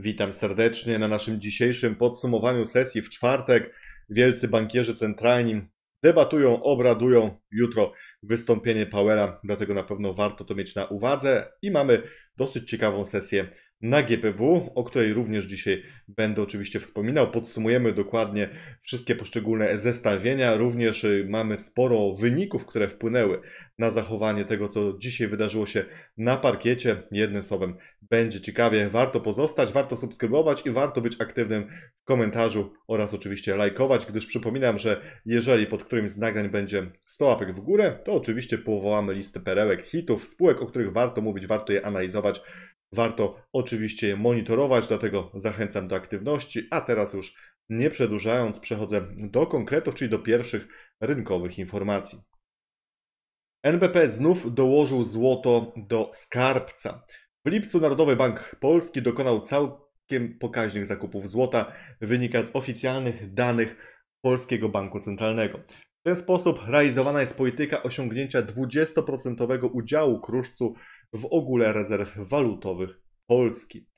Witam serdecznie na naszym dzisiejszym podsumowaniu sesji w czwartek. Wielcy bankierzy centralni debatują, obradują. Jutro wystąpienie Powella, dlatego na pewno warto to mieć na uwadze. I mamy dosyć ciekawą sesję na GPW, o której również dzisiaj będę oczywiście wspominał. Podsumujemy dokładnie wszystkie poszczególne zestawienia. Również y, mamy sporo wyników, które wpłynęły na zachowanie tego, co dzisiaj wydarzyło się na parkiecie. Jednym słowem, będzie ciekawie. Warto pozostać, warto subskrybować i warto być aktywnym w komentarzu oraz oczywiście lajkować, gdyż przypominam, że jeżeli pod którymś z nagrań będzie 100 łapek w górę, to oczywiście powołamy listę perełek, hitów, spółek, o których warto mówić, warto je analizować Warto oczywiście je monitorować, dlatego zachęcam do aktywności, a teraz już nie przedłużając przechodzę do konkretów, czyli do pierwszych rynkowych informacji. NBP znów dołożył złoto do skarbca. W lipcu Narodowy Bank Polski dokonał całkiem pokaźnych zakupów złota, wynika z oficjalnych danych Polskiego Banku Centralnego. W ten sposób realizowana jest polityka osiągnięcia 20% udziału kruszcu w ogóle rezerw walutowych Polski.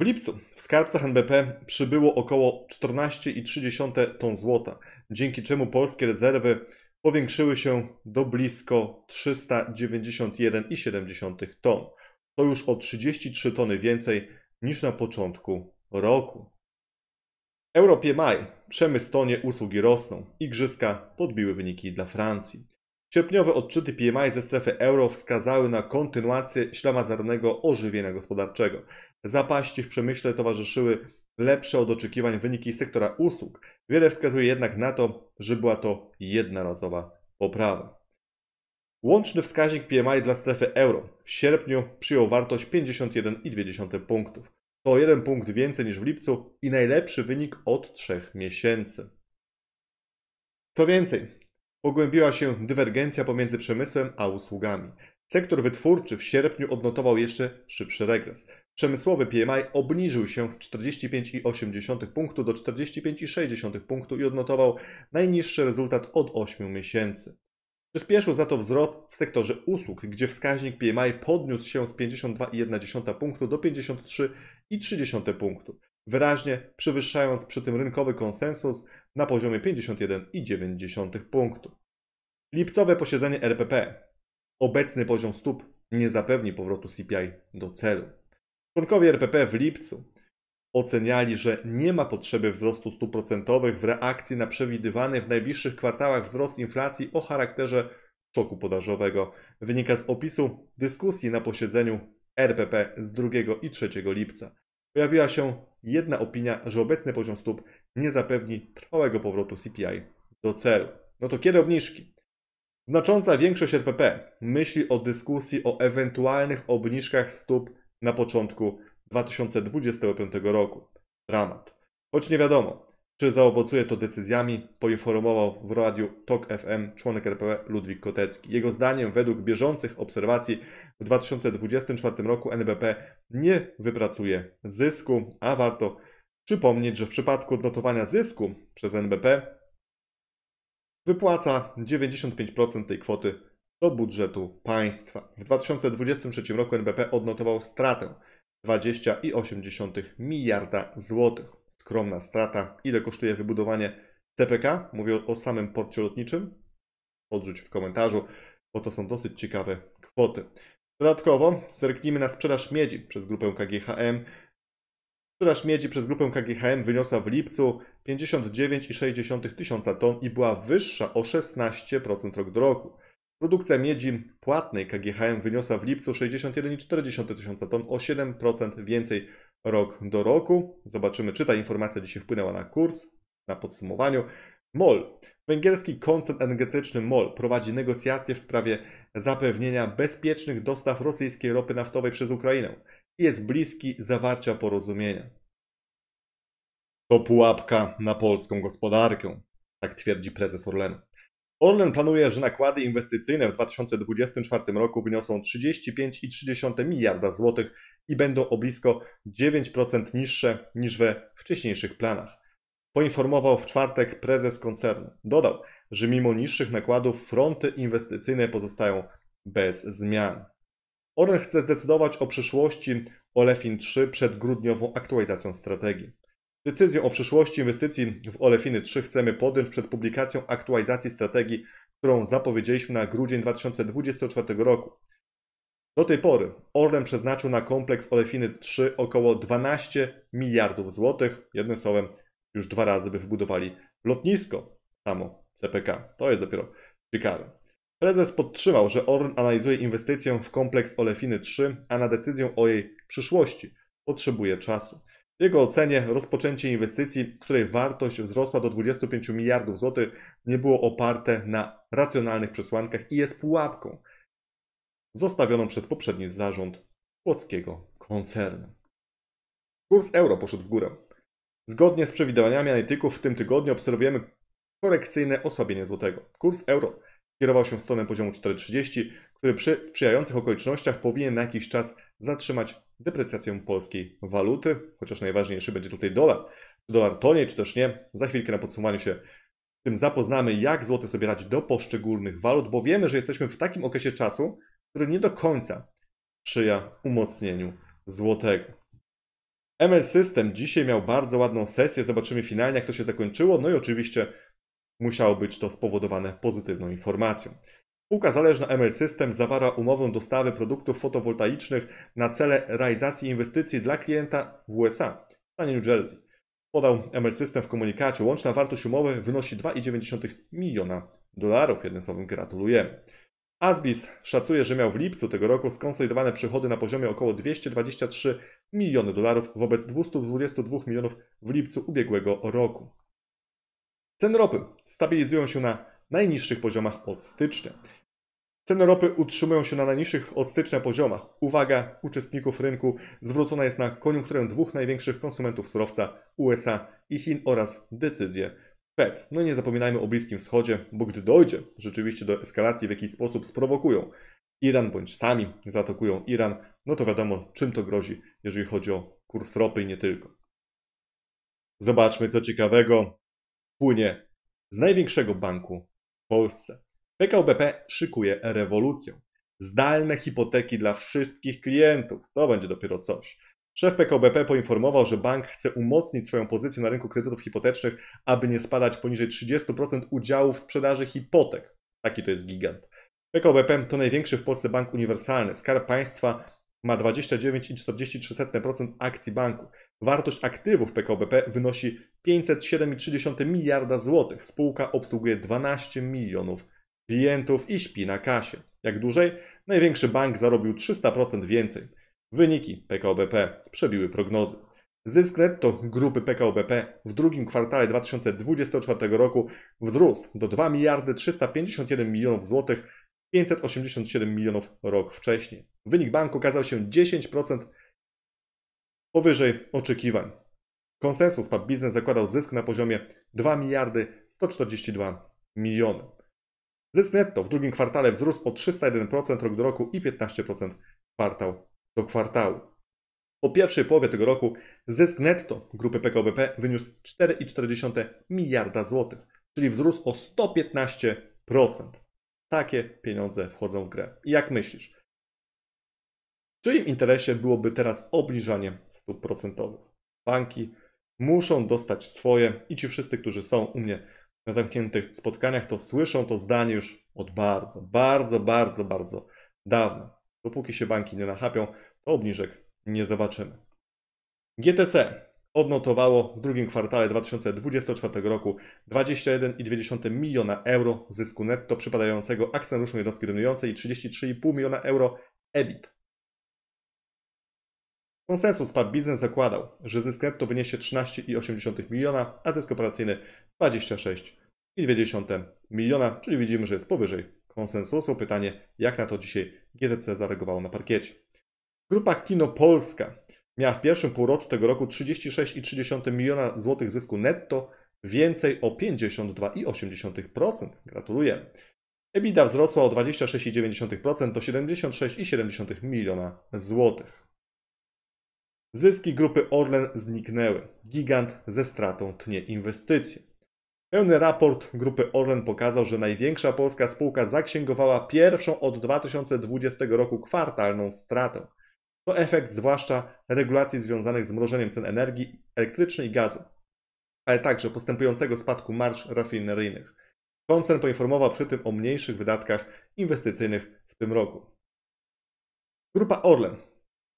W lipcu w skarbcach NBP przybyło około 14,3 ton złota, dzięki czemu polskie rezerwy powiększyły się do blisko 391,7 ton. To już o 33 tony więcej niż na początku roku. Europie maj. Przemysł tonie, usługi rosną. Igrzyska podbiły wyniki dla Francji. Sierpniowe odczyty PMI ze strefy euro wskazały na kontynuację ślamazarnego ożywienia gospodarczego. Zapaści w przemyśle towarzyszyły lepsze od oczekiwań wyniki sektora usług. Wiele wskazuje jednak na to, że była to jednorazowa poprawa. Łączny wskaźnik PMI dla strefy euro w sierpniu przyjął wartość 51,2 punktów. To jeden punkt więcej niż w lipcu i najlepszy wynik od trzech miesięcy. Co więcej, Pogłębiła się dywergencja pomiędzy przemysłem a usługami. Sektor wytwórczy w sierpniu odnotował jeszcze szybszy regres. Przemysłowy PMI obniżył się z 45,8 punktu do 45,6 punktu i odnotował najniższy rezultat od 8 miesięcy. Przyspieszył za to wzrost w sektorze usług, gdzie wskaźnik PMI podniósł się z 52,1 punktu do 53,3 punktu, wyraźnie przewyższając przy tym rynkowy konsensus na poziomie 51,9 punktu. Lipcowe posiedzenie RPP. Obecny poziom stóp nie zapewni powrotu CPI do celu. Członkowie RPP w lipcu oceniali, że nie ma potrzeby wzrostu stóp procentowych w reakcji na przewidywany w najbliższych kwartałach wzrost inflacji o charakterze szoku podażowego. Wynika z opisu dyskusji na posiedzeniu RPP z 2 i 3 lipca. Pojawiła się jedna opinia, że obecny poziom stóp nie zapewni trwałego powrotu CPI do celu. No to kiedy obniżki? Znacząca większość RPP myśli o dyskusji o ewentualnych obniżkach stóp na początku 2025 roku. Dramat. Choć nie wiadomo, czy zaowocuje to decyzjami, poinformował w radiu TOK FM członek RPP Ludwik Kotecki. Jego zdaniem, według bieżących obserwacji, w 2024 roku NBP nie wypracuje zysku, a warto Przypomnieć, że w przypadku odnotowania zysku przez NBP wypłaca 95% tej kwoty do budżetu państwa. W 2023 roku NBP odnotował stratę 20,8 miliarda złotych. Skromna strata. Ile kosztuje wybudowanie CPK? Mówię o, samym porcie lotniczym. Odrzuć w komentarzu, bo to są dosyć ciekawe kwoty. Dodatkowo zerknijmy na sprzedaż miedzi przez grupę KGHM Sprzedaż miedzi przez grupę KGHM wyniosła w lipcu 59,6 tysiąca ton i była wyższa o 16% rok do roku. Produkcja miedzi płatnej KGHM wyniosła w lipcu 61,4 tysiąca ton, o 7% więcej rok do roku. Zobaczymy, czy ta informacja dzisiaj wpłynęła na kurs. Na podsumowaniu, MOL. Węgierski koncern energetyczny MOL prowadzi negocjacje w sprawie zapewnienia bezpiecznych dostaw rosyjskiej ropy naftowej przez Ukrainę jest bliski zawarcia porozumienia. To pułapka na polską gospodarkę, tak twierdzi prezes Orlenu. Orlen planuje, że nakłady inwestycyjne w 2024 roku wyniosą 35,3 miliarda złotych i będą o blisko 9% niższe niż we wcześniejszych planach. Poinformował w czwartek prezes koncernu. Dodał, że mimo niższych nakładów fronty inwestycyjne pozostają bez zmian. Orlen chce zdecydować o przyszłości Olefin 3 przed grudniową aktualizacją strategii. Decyzję o przyszłości inwestycji w Olefiny 3 chcemy podjąć przed publikacją aktualizacji strategii, którą zapowiedzieliśmy na grudzień 2024 roku. Do tej pory Orlen przeznaczył na kompleks Olefiny 3 około 12 miliardów złotych. Jednym słowem, już dwa razy by wybudowali lotnisko samo CPK. To jest dopiero ciekawe. Prezes podtrzymał, że Orn analizuje inwestycję w kompleks Olefiny 3, a na decyzję o jej przyszłości potrzebuje czasu. W jego ocenie rozpoczęcie inwestycji, której wartość wzrosła do 25 miliardów złotych, nie było oparte na racjonalnych przesłankach i jest pułapką zostawioną przez poprzedni zarząd płockiego koncernu. Kurs euro poszedł w górę. Zgodnie z przewidywaniami analityków w tym tygodniu obserwujemy korekcyjne osłabienie złotego. Kurs euro kierował się w stronę poziomu 4,30, który przy sprzyjających okolicznościach powinien na jakiś czas zatrzymać deprecjację polskiej waluty, chociaż najważniejszy będzie tutaj dolar. Czy dolar tonie, czy też nie, za chwilkę na podsumowaniu się tym zapoznamy, jak złoty sobie dać do poszczególnych walut, bo wiemy, że jesteśmy w takim okresie czasu, który nie do końca sprzyja umocnieniu złotego. ML System dzisiaj miał bardzo ładną sesję, zobaczymy finalnie, jak to się zakończyło, no i oczywiście Musiało być to spowodowane pozytywną informacją. Spółka zależna ML System zawarła umowę dostawy produktów fotowoltaicznych na cele realizacji inwestycji dla klienta w USA, w stanie New Jersey. Podał ML System w komunikacie. Łączna wartość umowy wynosi 2,9 miliona dolarów. Jednym słowem gratulujemy. Asbis szacuje, że miał w lipcu tego roku skonsolidowane przychody na poziomie około 223 miliony dolarów wobec 222 milionów w lipcu ubiegłego roku. Ceny ropy stabilizują się na najniższych poziomach od stycznia. Ceny ropy utrzymują się na najniższych od stycznia poziomach. Uwaga uczestników rynku zwrócona jest na koniunkturę dwóch największych konsumentów surowca USA i Chin oraz decyzję Fed. No nie zapominajmy o Bliskim Wschodzie, bo gdy dojdzie rzeczywiście do eskalacji, w jakiś sposób sprowokują Iran bądź sami zaatakują Iran, no to wiadomo czym to grozi, jeżeli chodzi o kurs ropy i nie tylko. Zobaczmy co ciekawego płynie z największego banku w Polsce. PKBP szykuje rewolucję. Zdalne hipoteki dla wszystkich klientów. To będzie dopiero coś. Szef PKBP poinformował, że bank chce umocnić swoją pozycję na rynku kredytów hipotecznych, aby nie spadać poniżej 30% udziału w sprzedaży hipotek. Taki to jest gigant. PKBP to największy w Polsce bank uniwersalny. Skarb Państwa ma 29,43% akcji banku. Wartość aktywów PKBP wynosi 507,3 miliarda złotych. Spółka obsługuje 12 milionów klientów i śpi na kasie. Jak dłużej? Największy bank zarobił 300% więcej. Wyniki PKO BP przebiły prognozy. Zysk netto grupy PKO BP w drugim kwartale 2024 roku wzrósł do 2 miliardy 351 milionów złotych, 587 milionów rok wcześniej. Wynik banku okazał się 10% powyżej oczekiwań. Konsensus PAP Biznes zakładał zysk na poziomie 2 miliardy 142 miliony. Zysk netto w drugim kwartale wzrósł o 301% rok do roku i 15% kwartał do kwartału. Po pierwszej połowie tego roku zysk netto grupy PKBP wyniósł 4,4 miliarda złotych, czyli wzrósł o 115%. Takie pieniądze wchodzą w grę. I jak myślisz, w czyim interesie byłoby teraz obniżanie stóp procentowych? Banki, muszą dostać swoje i ci wszyscy, którzy są u mnie na zamkniętych spotkaniach, to słyszą to zdanie już od bardzo, bardzo, bardzo, bardzo dawna. Dopóki się banki nie nachapią, to obniżek nie zobaczymy. GTC odnotowało w drugim kwartale 2024 roku 21,2 miliona euro zysku netto przypadającego akcjonariuszom jednostki dominującej i 33,5 miliona euro EBIT. Konsensus PAP Biznes zakładał, że zysk netto wyniesie 13,8 miliona, a zysk operacyjny 26,2 miliona, czyli widzimy, że jest powyżej konsensusu. Pytanie, jak na to dzisiaj GTC zareagowało na parkiecie. Grupa Kino Polska miała w pierwszym półroczu tego roku 36,3 miliona złotych zysku netto, więcej o 52,8%. Gratuluję. EBITDA wzrosła o 26,9% do 76,7 miliona złotych. Zyski grupy Orlen zniknęły. Gigant ze stratą tnie inwestycje. Pełny raport grupy Orlen pokazał, że największa polska spółka zaksięgowała pierwszą od 2020 roku kwartalną stratę. To efekt zwłaszcza regulacji związanych z mrożeniem cen energii elektrycznej i gazu, ale także postępującego spadku marsz rafineryjnych. Koncern poinformował przy tym o mniejszych wydatkach inwestycyjnych w tym roku. Grupa Orlen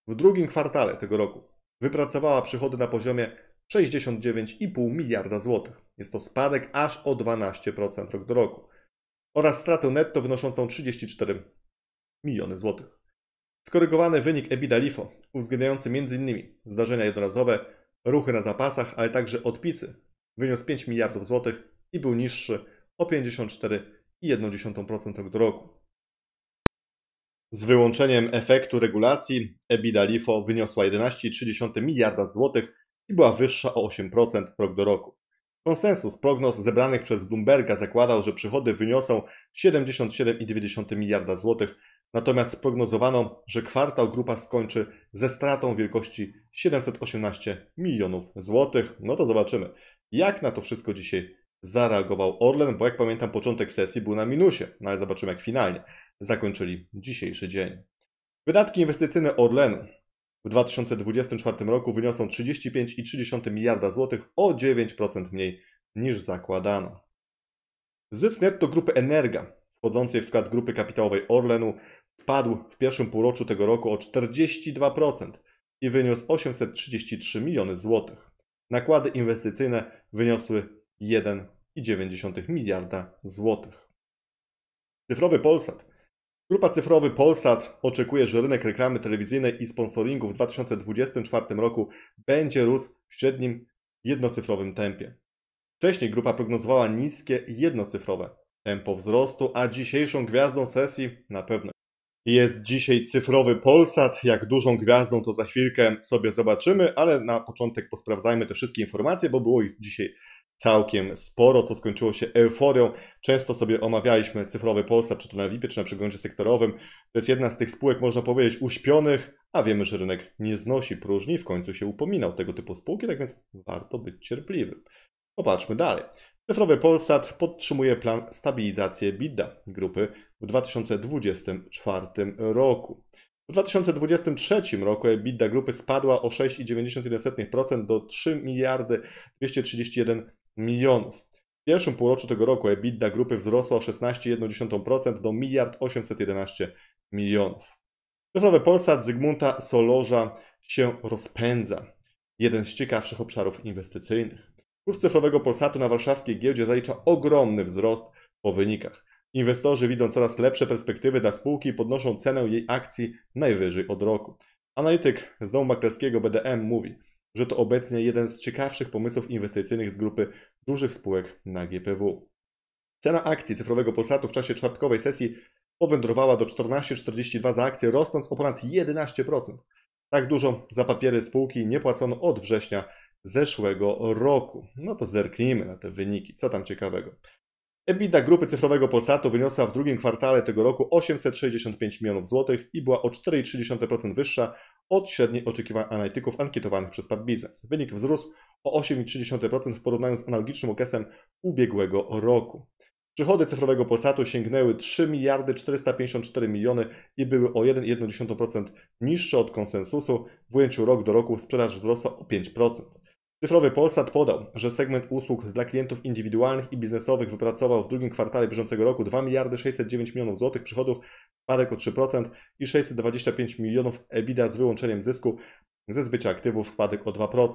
w drugim kwartale tego roku wypracowała przychody na poziomie 69,5 miliarda złotych. Jest to spadek aż o 12% rok do roku oraz stratę netto wynoszącą 34 miliony złotych. Skorygowany wynik EBITDA-LIFO, uwzględniający m.in. zdarzenia jednorazowe, ruchy na zapasach, ale także odpisy, wyniósł 5 miliardów złotych i był niższy o 54,1% rok do roku. Z wyłączeniem efektu regulacji EBITDA-LIFO wyniosła 11,3 miliarda złotych i była wyższa o 8% rok do roku. Konsensus prognoz zebranych przez Bloomberga zakładał, że przychody wyniosą 77,9 miliarda złotych, natomiast prognozowano, że kwartał grupa skończy ze stratą wielkości 718 milionów złotych. No to zobaczymy, jak na to wszystko dzisiaj zareagował Orlen, bo jak pamiętam początek sesji był na minusie, no ale zobaczymy jak finalnie zakończyli dzisiejszy dzień. Wydatki inwestycyjne Orlenu w 2024 roku wyniosą 35,3 miliarda złotych o 9% mniej niż zakładano. Zysk netto grupy Energa wchodzącej w skład grupy kapitałowej Orlenu spadł w pierwszym półroczu tego roku o 42% i wyniósł 833 miliony złotych. Nakłady inwestycyjne wyniosły 1,9 miliarda złotych. Cyfrowy Polsat Grupa Cyfrowy Polsat oczekuje, że rynek reklamy telewizyjnej i sponsoringu w 2024 roku będzie rósł w średnim jednocyfrowym tempie. Wcześniej grupa prognozowała niskie jednocyfrowe tempo wzrostu, a dzisiejszą gwiazdą sesji na pewno jest dzisiaj cyfrowy Polsat. Jak dużą gwiazdą to za chwilkę sobie zobaczymy, ale na początek posprawdzajmy te wszystkie informacje, bo było ich dzisiaj całkiem sporo, co skończyło się euforią. Często sobie omawialiśmy cyfrowy Polsat, czy to na VIP, czy na przeglądzie sektorowym. To jest jedna z tych spółek, można powiedzieć, uśpionych, a wiemy, że rynek nie znosi próżni, w końcu się upominał tego typu spółki, tak więc warto być cierpliwym. Popatrzmy dalej. Cyfrowy Polsat podtrzymuje plan stabilizacji BIDA grupy w 2024 roku. W 2023 roku EBITDA grupy spadła o 6,91% do 3 miliardy 231 milionów. W pierwszym półroczu tego roku EBITDA grupy wzrosła o 16,1% do 1 811 milionów. Cyfrowy Polsat Zygmunta Solorza się rozpędza. Jeden z ciekawszych obszarów inwestycyjnych. Kurs cyfrowego Polsatu na warszawskiej giełdzie zalicza ogromny wzrost po wynikach. Inwestorzy widzą coraz lepsze perspektywy dla spółki i podnoszą cenę jej akcji najwyżej od roku. Analityk z domu maklerskiego BDM mówi, że to obecnie jeden z ciekawszych pomysłów inwestycyjnych z grupy dużych spółek na GPW. Cena akcji cyfrowego Polsatu w czasie czwartkowej sesji powędrowała do 14,42 za akcję, rosnąc o ponad 11%. Tak dużo za papiery spółki nie płacono od września zeszłego roku. No to zerknijmy na te wyniki. Co tam ciekawego? EBITDA grupy cyfrowego Polsatu wyniosła w drugim kwartale tego roku 865 milionów złotych i była o 4,3% wyższa od średniej oczekiwań analityków ankietowanych przez Tab Business. Wynik wzrósł o 8,3% w porównaniu z analogicznym okresem ubiegłego roku. Przychody cyfrowego Polsatu sięgnęły 3 miliardy 454 miliony i były o 1,1% niższe od konsensusu. W ujęciu rok do roku sprzedaż wzrosła o 5%. Cyfrowy Polsat podał, że segment usług dla klientów indywidualnych i biznesowych wypracował w drugim kwartale bieżącego roku 2 miliardy 609 milionów złotych przychodów spadek o 3% i 625 milionów EBITDA z wyłączeniem zysku ze zbycia aktywów, spadek o 2%.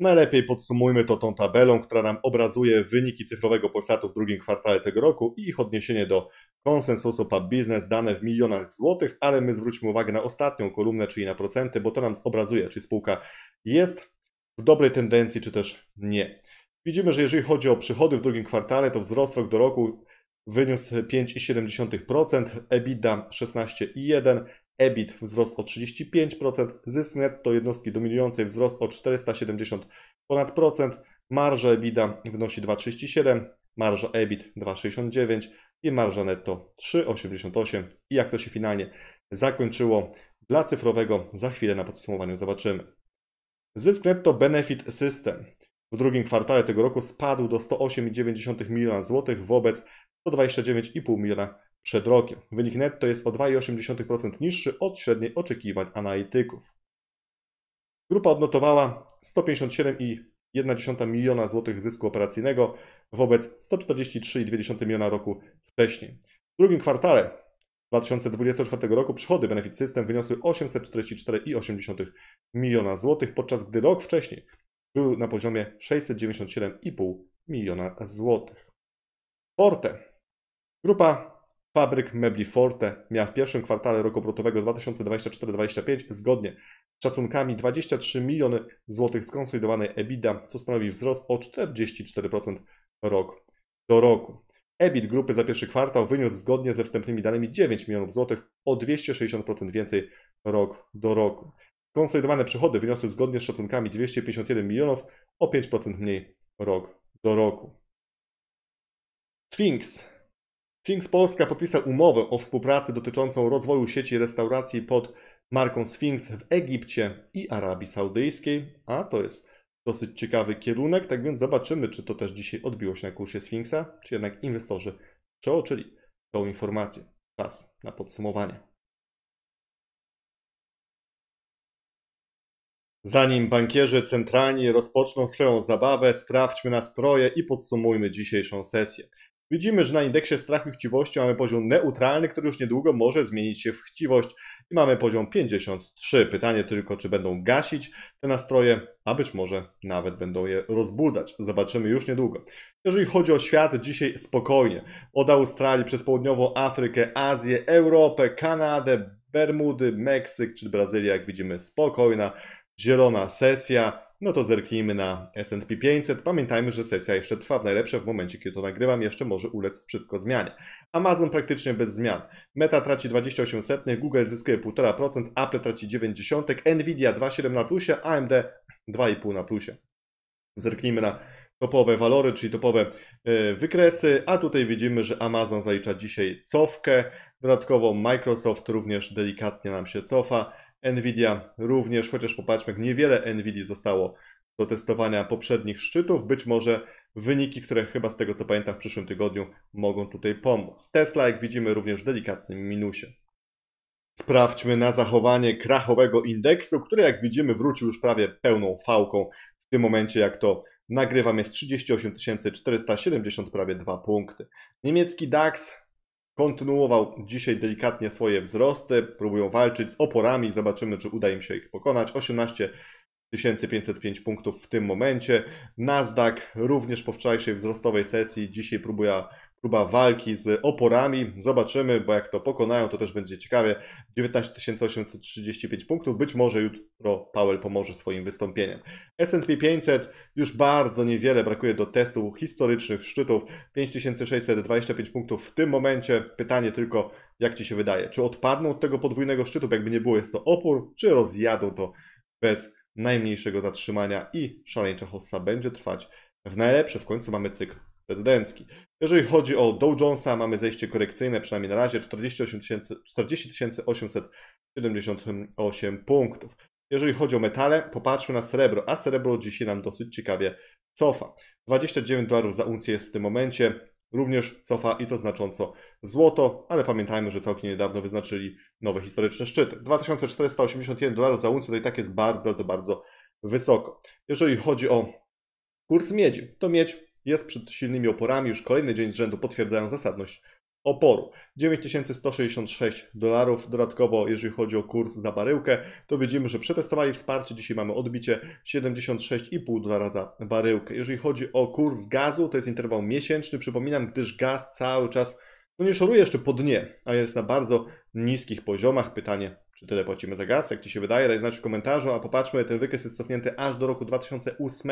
Najlepiej podsumujmy to tą tabelą, która nam obrazuje wyniki cyfrowego Polsatu w drugim kwartale tego roku i ich odniesienie do konsensusu pub business dane w milionach złotych, ale my zwróćmy uwagę na ostatnią kolumnę, czyli na procenty, bo to nam obrazuje, czy spółka jest w dobrej tendencji, czy też nie. Widzimy, że jeżeli chodzi o przychody w drugim kwartale, to wzrost rok do roku wyniósł 5,7%, EBITDA 16,1%, EBIT wzrost o 35%, zysk netto jednostki dominującej wzrost o 470 ponad procent, marża EBITDA wynosi 2,37, marża EBIT 2,69 i marża netto 3,88 i jak to się finalnie zakończyło dla cyfrowego za chwilę na podsumowaniu zobaczymy. Zysk netto Benefit System w drugim kwartale tego roku spadł do 108,9 miliona złotych wobec 129,5 miliona przed rokiem. Wynik netto jest o 2,8% niższy od średniej oczekiwań analityków. Grupa odnotowała 157,1 miliona złotych zysku operacyjnego wobec 143,2 miliona roku wcześniej. W drugim kwartale 2024 roku przychody Benefit System wyniosły 844,8 miliona złotych, podczas gdy rok wcześniej był na poziomie 697,5 miliona złotych. Forte Grupa fabryk mebli Forte miała w pierwszym kwartale roku obrotowego 2024-2025 zgodnie z szacunkami 23 miliony złotych skonsolidowanej EBITDA, co stanowi wzrost o 44% rok do roku. EBIT grupy za pierwszy kwartał wyniósł zgodnie ze wstępnymi danymi 9 milionów złotych o 260% więcej rok do roku. Skonsolidowane przychody wyniosły zgodnie z szacunkami 251 milionów o 5% mniej rok do roku. Sphinx Sphinx Polska podpisał umowę o współpracy dotyczącą rozwoju sieci restauracji pod marką Sphinx w Egipcie i Arabii Saudyjskiej, a to jest dosyć ciekawy kierunek, tak więc zobaczymy, czy to też dzisiaj odbiło się na kursie Sphinxa, czy jednak inwestorzy przeoczyli tą informację. Czas na podsumowanie. Zanim bankierzy centralni rozpoczną swoją zabawę, sprawdźmy nastroje i podsumujmy dzisiejszą sesję. Widzimy, że na indeksie strachu i chciwości mamy poziom neutralny, który już niedługo może zmienić się w chciwość i mamy poziom 53. Pytanie tylko, czy będą gasić te nastroje, a być może nawet będą je rozbudzać. Zobaczymy już niedługo. Jeżeli chodzi o świat, dzisiaj spokojnie. Od Australii przez południową Afrykę, Azję, Europę, Kanadę, Bermudy, Meksyk czy Brazylia, jak widzimy, spokojna, zielona sesja no to zerknijmy na S&P 500. Pamiętajmy, że sesja jeszcze trwa. W najlepsze w momencie, kiedy to nagrywam, jeszcze może ulec wszystko zmianie. Amazon praktycznie bez zmian. Meta traci 28 Google zyskuje 1,5%, Apple traci 90, Nvidia 2,7 na plusie, AMD 2,5 na plusie. Zerknijmy na topowe walory, czyli topowe e, wykresy, a tutaj widzimy, że Amazon zalicza dzisiaj cofkę, dodatkowo Microsoft również delikatnie nam się cofa, Nvidia również, chociaż popatrzmy, niewiele Nvidia zostało do testowania poprzednich szczytów. Być może wyniki, które chyba z tego co pamiętam w przyszłym tygodniu mogą tutaj pomóc. Tesla, jak widzimy, również w delikatnym minusie. Sprawdźmy na zachowanie krachowego indeksu, który jak widzimy wrócił już prawie pełną fałką. W tym momencie jak to nagrywam jest 38 470, prawie 2 punkty. Niemiecki DAX kontynuował dzisiaj delikatnie swoje wzrosty, próbują walczyć z oporami, zobaczymy czy uda im się ich pokonać. 18 1505 punktów w tym momencie. Nasdaq również po wczorajszej wzrostowej sesji dzisiaj próbuje próba walki z oporami. Zobaczymy, bo jak to pokonają, to też będzie ciekawie. 19 835 punktów. Być może jutro Powell pomoże swoim wystąpieniem. S&P 500 już bardzo niewiele brakuje do testów historycznych szczytów. 5625 punktów w tym momencie. Pytanie tylko, jak Ci się wydaje? Czy odpadną od tego podwójnego szczytu, jakby nie było, jest to opór, czy rozjadą to bez najmniejszego zatrzymania i szaleńcza hossa będzie trwać w najlepsze. W końcu mamy cykl prezydencki. Jeżeli chodzi o Dow Jonesa, mamy zejście korekcyjne, przynajmniej na razie 48 878 punktów. Jeżeli chodzi o metale, popatrzmy na srebro, a srebro dzisiaj nam dosyć ciekawie cofa. 29 dolarów za uncję jest w tym momencie, również cofa i to znacząco złoto, ale pamiętajmy, że całkiem niedawno wyznaczyli nowe historyczne szczyty. 2481 dolarów za uncję to i tak jest bardzo, to bardzo wysoko. Jeżeli chodzi o kurs miedzi, to miedź jest przed silnymi oporami, już kolejny dzień z rzędu potwierdzają zasadność oporu. 9166 dolarów. Dodatkowo, jeżeli chodzi o kurs za baryłkę, to widzimy, że przetestowali wsparcie. Dzisiaj mamy odbicie 76,5 dolara za baryłkę. Jeżeli chodzi o kurs gazu, to jest interwał miesięczny. Przypominam, gdyż gaz cały czas no nie szoruje jeszcze po dnie, a jest na bardzo niskich poziomach. Pytanie, czy tyle płacimy za gaz? Jak Ci się wydaje? Daj znać w komentarzu, a popatrzmy, ten wykres jest cofnięty aż do roku 2008.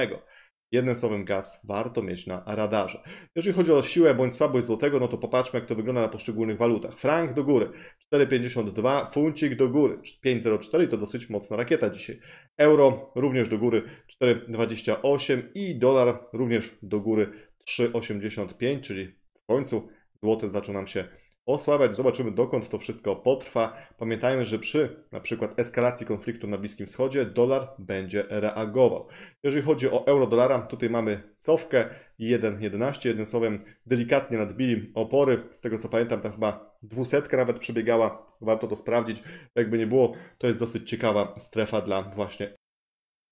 Jednym słowem gaz warto mieć na radarze. Jeżeli chodzi o siłę bądź słabość złotego, no to popatrzmy jak to wygląda na poszczególnych walutach. Frank do góry 4,52, funcik do góry 5,04 to dosyć mocna rakieta dzisiaj. Euro również do góry 4,28 i dolar również do góry 3,85, czyli w końcu złoty zaczął nam się osłabiać. Zobaczymy, dokąd to wszystko potrwa. Pamiętajmy, że przy na przykład eskalacji konfliktu na Bliskim Wschodzie dolar będzie reagował. Jeżeli chodzi o euro-dolara, tutaj mamy cofkę 1,11. Jednym słowem delikatnie nadbili opory. Z tego co pamiętam, tam chyba dwusetka nawet przebiegała. Warto to sprawdzić. Jakby nie było, to jest dosyć ciekawa strefa dla właśnie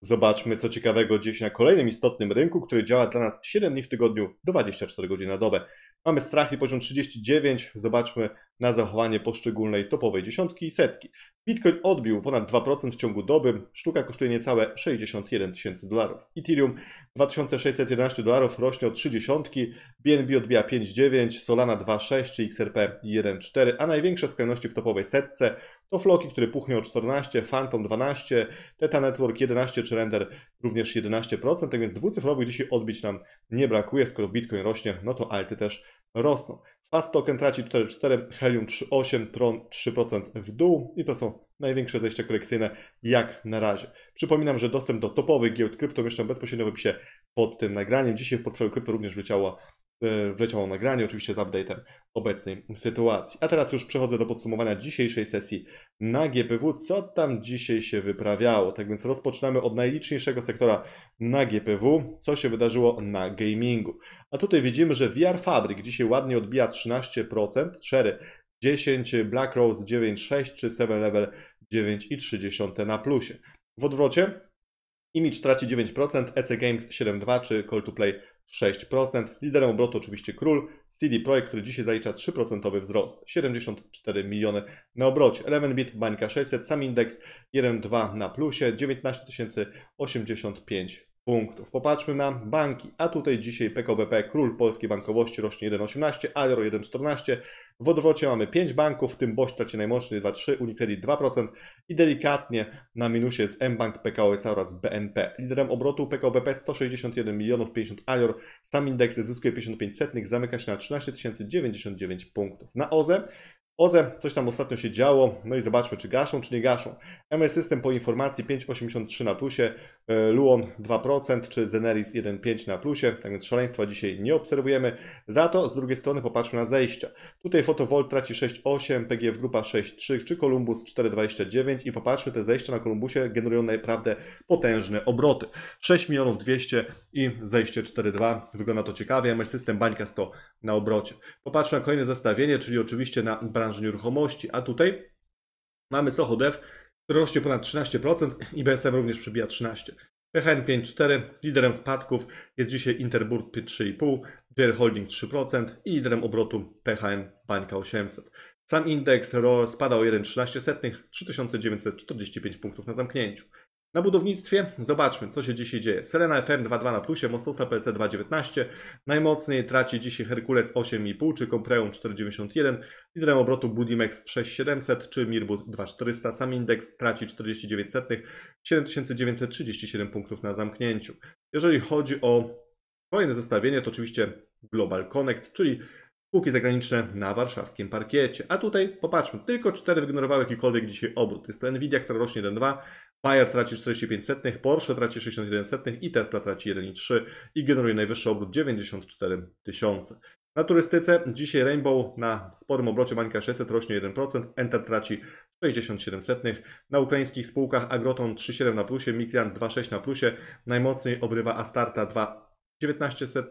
Zobaczmy, co ciekawego dziś na kolejnym istotnym rynku, który działa dla nas 7 dni w tygodniu, 24 godziny na dobę. Mamy strachy poziom 39, zobaczmy na zachowanie poszczególnej topowej dziesiątki i setki. Bitcoin odbił ponad 2% w ciągu doby, sztuka kosztuje niecałe 61 tysięcy dolarów. Ethereum 2611 dolarów rośnie o 30, BNB odbija 5,9, Solana 2,6 XRP 1,4, a największe skrajności w topowej setce to Floki, który puchnie o 14, Phantom 12, Theta Network 11 czy Render również 11%, tak więc dwucyfrowych dzisiaj odbić nam nie brakuje, skoro Bitcoin rośnie, no to alty też rosną. Fast token traci 4,4, Helium 3,8, Tron 3% w dół i to są największe zejścia korekcyjne jak na razie. Przypominam, że dostęp do topowych giełd krypto bezpośrednio w opisie pod tym nagraniem. Dzisiaj w portfelu krypto również wleciało, e, wleciało nagranie, oczywiście z update'em obecnej sytuacji. A teraz już przechodzę do podsumowania dzisiejszej sesji na GPW, co tam dzisiaj się wyprawiało. Tak więc rozpoczynamy od najliczniejszego sektora na GPW, co się wydarzyło na gamingu. A tutaj widzimy, że VR Fabric dzisiaj ładnie odbija 13%, Cherry 10, Black Rose 9,6 czy 7 Level 9,3 na plusie. W odwrocie Image traci 9%, EC Games 7,2 czy Call to Play 6%. Liderem obrotu oczywiście król CD Projekt, który dzisiaj zalicza 3% wzrost, 74 miliony na obrocie. Bit, bańka 600, sam indeks 1,2 na plusie, 19 085 punktów. Popatrzmy na banki, a tutaj dzisiaj PKBP, król polskiej bankowości rośnie 1,18, Aero 1,14, w odwrocie mamy 5 banków, w tym Boś traci najmocniej 2,3, Unicredit 2% i delikatnie na minusie jest mBank, PKO SA oraz BNP. Liderem obrotu PKO BP 161 milionów 50 alior, sam indeks zyskuje 55 setnych, zamyka się na 13 099 punktów. Na OZE OZE, coś tam ostatnio się działo, no i zobaczmy, czy gaszą, czy nie gaszą. MS System po informacji 5,83 na plusie, E, Luon 2% czy Zeneris 1,5 na plusie, tak więc szaleństwa dzisiaj nie obserwujemy. Za to z drugiej strony popatrzmy na zejścia. Tutaj Fotowol traci 6,8, PGF Grupa 6,3 czy Columbus 4,29 i popatrzmy, te zejścia na Columbusie generują naprawdę potężne obroty. 6 milionów 200 i zejście 4,2. Wygląda to ciekawie. ML System Bańka 100 na obrocie. Popatrzmy na kolejne zestawienie, czyli oczywiście na branżę nieruchomości, a tutaj mamy Sochodev rośnie ponad 13% i BSM również przebija 13%. PHN 5,4, liderem spadków jest dzisiaj Interburt 3,5, DR Holding 3% i liderem obrotu PHN Bańka 800. Sam indeks spada o 1,13, 3945 punktów na zamknięciu. Na budownictwie zobaczmy, co się dzisiaj dzieje. Serena FM 2.2 na plusie, Mostosa PLC 2.19. Najmocniej traci dzisiaj Herkules 8,5 czy Compreum 4,91. Liderem obrotu Budimex 6,700 czy Mirbut 2,400. Sam indeks traci 49 setnych, 7937 punktów na zamknięciu. Jeżeli chodzi o kolejne zestawienie, to oczywiście Global Connect, czyli spółki zagraniczne na warszawskim parkiecie. A tutaj popatrzmy, tylko cztery wygenerowały jakikolwiek dzisiaj obrót. Jest to Nvidia, która rośnie 1,2, Bayer traci 45, Porsche traci 61 i Tesla traci 1,3 i generuje najwyższy obrót 94 tysiące. Na turystyce dzisiaj Rainbow na sporym obrocie bańka 600 rośnie 1%, Enter traci 67%. Na ukraińskich spółkach Agroton 3,7 na plusie, Mikrian 2,6 na plusie, najmocniej obrywa Astarta 2,19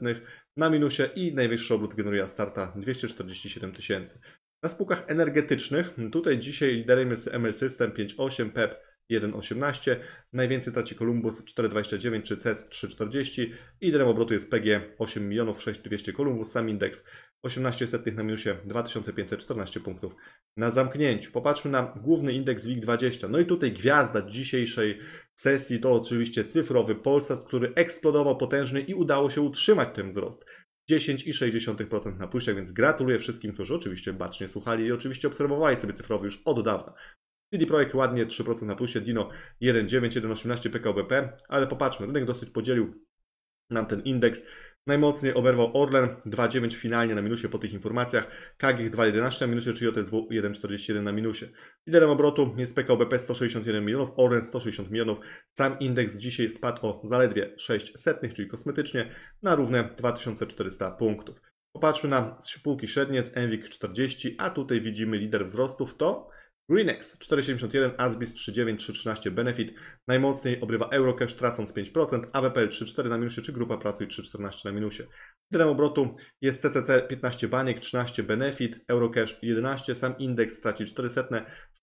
na minusie i najwyższy obrót generuje Astarta 247 tysięcy. Na spółkach energetycznych tutaj dzisiaj liderem jest ML System 5,8, PEP 1,18. Najwięcej traci Columbus 4,29 czy CES 3,40. Liderem obrotu jest PG 8 milionów 6200 Columbus, sam indeks 18 setnych na minusie 2514 punktów na zamknięciu. Popatrzmy na główny indeks WIG20. No i tutaj gwiazda dzisiejszej sesji to oczywiście cyfrowy Polsat, który eksplodował potężny i udało się utrzymać ten wzrost. 10,6% na pójściach, więc gratuluję wszystkim, którzy oczywiście bacznie słuchali i oczywiście obserwowali sobie cyfrowy już od dawna. CD Projekt ładnie 3% na plusie, Dino 1,9, 1,18 PKBP, ale popatrzmy, rynek dosyć podzielił nam ten indeks. Najmocniej oberwał Orlen 2,9 finalnie na minusie po tych informacjach, KG 2,11 na minusie, czyli OTSW 1,41 na minusie. Liderem obrotu jest PKBP 161 milionów, Orlen 160 milionów. Sam indeks dzisiaj spadł o zaledwie 6 setnych, czyli kosmetycznie, na równe 2400 punktów. Popatrzmy na spółki średnie z Enwik 40, a tutaj widzimy lider wzrostów to Greenex 4,71, Asbis 3,9, 3,13, Benefit. Najmocniej obrywa Eurocash tracąc 5%, AWPL 3,4 na minusie, czy Grupa Pracuj 3,14 na minusie. Liderem obrotu jest CCC 15 Baniek, 13 Benefit, Eurocash 11, sam indeks traci 400,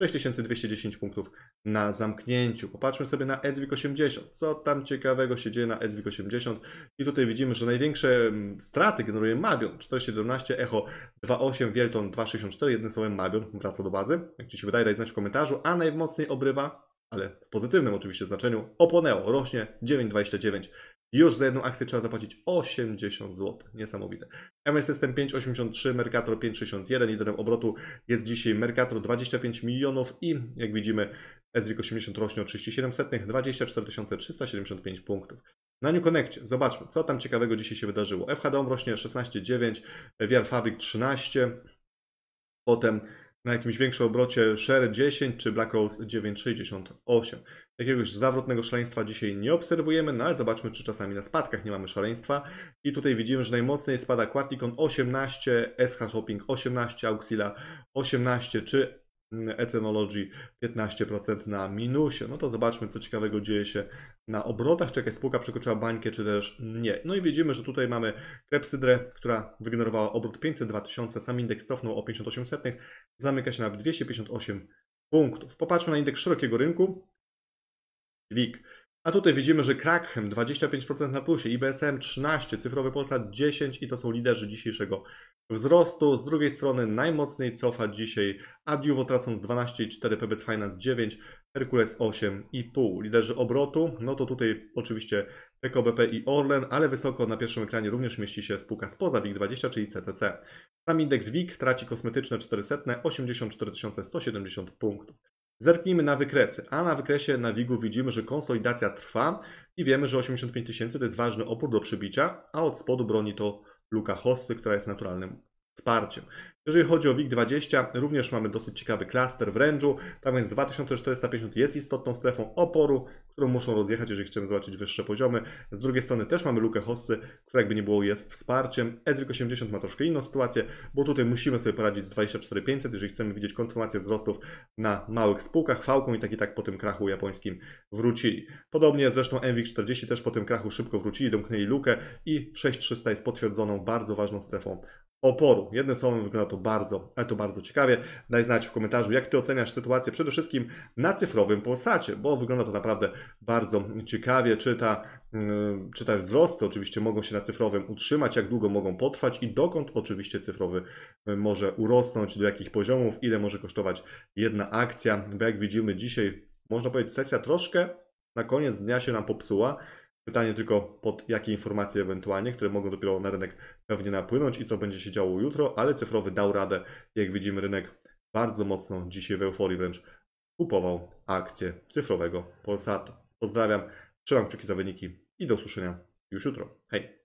6210 punktów na zamknięciu. Popatrzmy sobie na SWIG 80. Co tam ciekawego się dzieje na SWIG 80? I tutaj widzimy, że największe mm, straty generuje Mabion 417, Echo 28, Wielton 264, jednym słowem Mabion wraca do bazy, jak Ci się daj daj znać w komentarzu, a najmocniej obrywa, ale w pozytywnym oczywiście znaczeniu, Oponeo rośnie 9,29. Już za jedną akcję trzeba zapłacić 80 zł. Niesamowite. MS System 5,83, Mercator 5,61. Liderem obrotu jest dzisiaj Mercator 25 milionów i jak widzimy SWIG 80 rośnie o 37 setnych, 24 375 punktów. Na New Connectie zobaczmy, co tam ciekawego dzisiaj się wydarzyło. FHDOM rośnie 16,9, VR Fabric 13, potem na jakimś większym obrocie Share 10 czy Black Rose 9,68. Jakiegoś zawrotnego szaleństwa dzisiaj nie obserwujemy, no ale zobaczmy, czy czasami na spadkach nie mamy szaleństwa. I tutaj widzimy, że najmocniej spada Quatticon 18, SH Shopping 18, Auxila 18 czy Ecenology 15% na minusie. No to zobaczmy, co ciekawego dzieje się na obrotach. Czekaj, spółka przekroczyła bańkę, czy też nie. No i widzimy, że tutaj mamy Klepsydrę, która wygenerowała obrót 502 tysiące, sam indeks cofnął o 58 setnych, zamyka się na 258 punktów. Popatrzmy na indeks szerokiego rynku. WIG. A tutaj widzimy, że Krakhem 25% na plusie, IBSM 13, cyfrowy Polsat 10 i to są liderzy dzisiejszego wzrostu. Z drugiej strony najmocniej cofa dzisiaj Adiuvo tracąc 12,4, PBS Finance 9, Herkules 8,5. Liderzy obrotu, no to tutaj oczywiście PKBP i Orlen, ale wysoko na pierwszym ekranie również mieści się spółka spoza WIG20, czyli CCC. Sam indeks WIG traci kosmetyczne 400, 84 170 punktów. Zerknijmy na wykresy, a na wykresie na WIG-u widzimy, że konsolidacja trwa i wiemy, że 85 tysięcy to jest ważny opór do przebicia, a od spodu broni to Luka Hossy, która jest naturalnym wsparciem. Jeżeli chodzi o WIG20, również mamy dosyć ciekawy klaster w rężu, tak więc 2450 jest istotną strefą oporu, którą muszą rozjechać, jeżeli chcemy zobaczyć wyższe poziomy. Z drugiej strony też mamy lukę Hossy, która jakby nie było jest wsparciem. SWIK 80 ma troszkę inną sytuację, bo tutaj musimy sobie poradzić z 24500, jeżeli chcemy widzieć kontynuację wzrostów na małych spółkach. Fałką i tak i tak po tym krachu japońskim wrócili. Podobnie zresztą MWIG40 też po tym krachu szybko wrócili, domknęli lukę i 6300 jest potwierdzoną bardzo ważną strefą oporu. Jednym słowem wygląda to bardzo, ale to bardzo ciekawie. Daj znać w komentarzu, jak Ty oceniasz sytuację przede wszystkim na cyfrowym Polsacie, bo wygląda to naprawdę bardzo ciekawie czyta, mm, czy te wzrosty oczywiście mogą się na cyfrowym utrzymać, jak długo mogą potrwać i dokąd oczywiście cyfrowy y, może urosnąć, do jakich poziomów, ile może kosztować jedna akcja, bo jak widzimy dzisiaj, można powiedzieć, sesja troszkę na koniec dnia się nam popsuła. Pytanie tylko pod jakie informacje ewentualnie, które mogą dopiero na rynek pewnie napłynąć i co będzie się działo jutro, ale cyfrowy dał radę. Jak widzimy, rynek bardzo mocno dzisiaj w euforii wręcz kupował akcję cyfrowego Polsatu. Pozdrawiam, trzymam kciuki za wyniki i do usłyszenia już jutro. Hej!